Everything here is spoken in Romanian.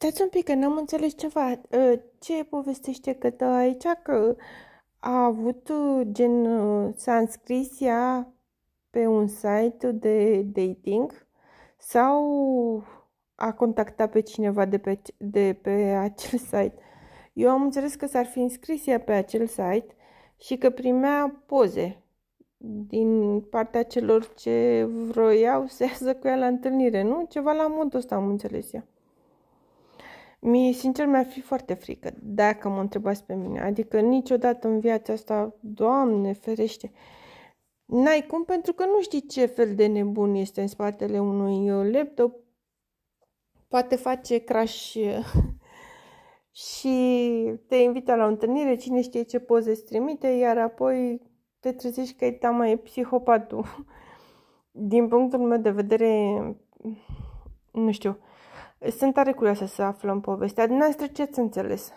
Stați un pic, că n-am înțeles ceva. Ă, ce povestește că aici că a avut ă, gen, ă, s-a înscris ea pe un site de dating sau a contactat pe cineva de pe, de pe acel site. Eu am înțeles că s-ar fi înscris ea pe acel site și că primea poze din partea celor ce vroiau să iasă cu ea la întâlnire, nu? Ceva la modul ăsta am înțeles eu. Mie, sincer, mi-ar fi foarte frică dacă mă întrebați pe mine. Adică niciodată în viața asta, Doamne ferește, n-ai cum pentru că nu știi ce fel de nebun este în spatele unui uh, laptop. Poate face crash uh, și te invită la o întâlnire, cine știe ce poze îți trimite, iar apoi te trezești că e tama, e psihopatul. Din punctul meu de vedere, nu știu, sunt tare curioasă să aflăm povestea dumneavoastră, ce ați înțeles?